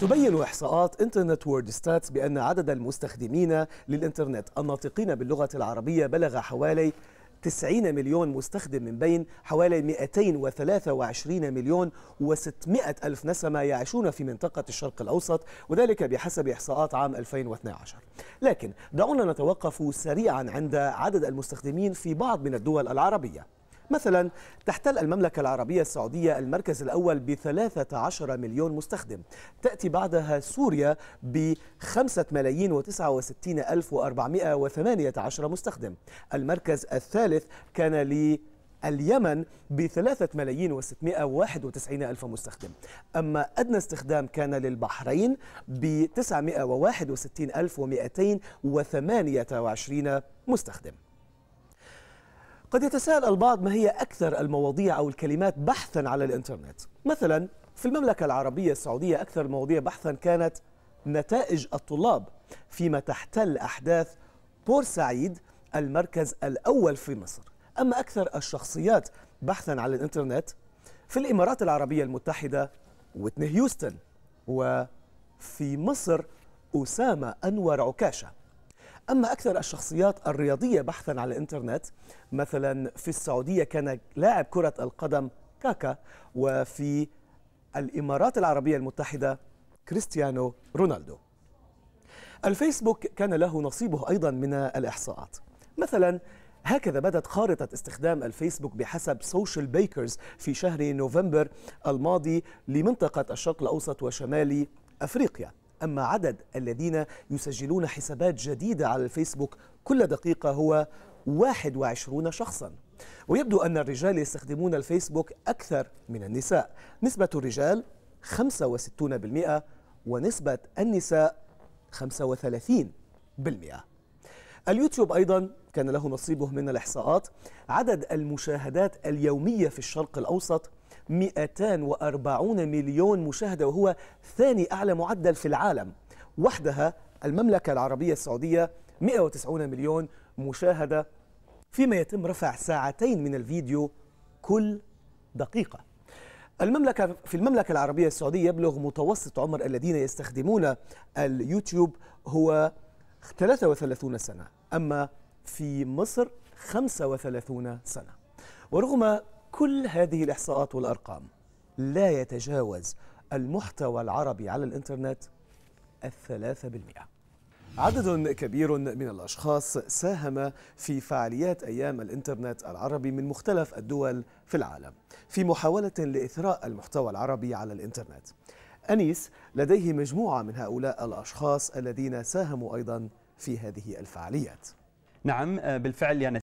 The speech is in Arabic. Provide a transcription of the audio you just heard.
تبين إحصاءات إنترنت وورد ستاتس بأن عدد المستخدمين للإنترنت الناطقين باللغة العربية بلغ حوالي 90 مليون مستخدم من بين حوالي 223 مليون و600 ألف نسمة يعيشون في منطقة الشرق الأوسط وذلك بحسب إحصاءات عام 2012 لكن دعونا نتوقف سريعا عند عدد المستخدمين في بعض من الدول العربية مثلا تحتل المملكة العربية السعودية المركز الأول ب 13 مليون مستخدم تأتي بعدها سوريا ب 5 ملايين و 69 ألف و 418 مستخدم المركز الثالث كان ل اليمن ب 3 ملايين و691 ألف مستخدم أما أدنى استخدام كان للبحرين ب 961 ألف و 228 مستخدم قد يتساءل البعض ما هي أكثر المواضيع أو الكلمات بحثا على الإنترنت مثلا في المملكة العربية السعودية أكثر المواضيع بحثا كانت نتائج الطلاب فيما تحتل أحداث بورسعيد المركز الأول في مصر أما أكثر الشخصيات بحثا على الإنترنت في الإمارات العربية المتحدة ويتني هيوستن وفي مصر أسامة أنور عكاشة أما أكثر الشخصيات الرياضية بحثا على الإنترنت مثلا في السعودية كان لاعب كرة القدم كاكا وفي الإمارات العربية المتحدة كريستيانو رونالدو الفيسبوك كان له نصيبه أيضا من الإحصاءات مثلا هكذا بدت خارطة استخدام الفيسبوك بحسب سوشيال بيكرز في شهر نوفمبر الماضي لمنطقة الشرق الأوسط وشمال أفريقيا أما عدد الذين يسجلون حسابات جديدة على الفيسبوك كل دقيقة هو 21 شخصاً ويبدو أن الرجال يستخدمون الفيسبوك أكثر من النساء نسبة الرجال 65% ونسبة النساء 35% اليوتيوب أيضا كان له نصيبه من الإحصاءات عدد المشاهدات اليومية في الشرق الأوسط 240 مليون مشاهدة وهو ثاني أعلى معدل في العالم وحدها المملكة العربية السعودية 190 مليون مشاهدة فيما يتم رفع ساعتين من الفيديو كل دقيقة المملكة في المملكة العربية السعودية يبلغ متوسط عمر الذين يستخدمون اليوتيوب هو 33 سنة أما في مصر 35 سنة ورغم كل هذه الإحصاءات والأرقام لا يتجاوز المحتوى العربي على الإنترنت الثلاثة بالمئة عدد كبير من الأشخاص ساهم في فعاليات أيام الإنترنت العربي من مختلف الدول في العالم في محاولة لإثراء المحتوى العربي على الإنترنت أنيس لديه مجموعة من هؤلاء الأشخاص الذين ساهموا أيضا في هذه الفعاليات نعم آه، بالفعل يعني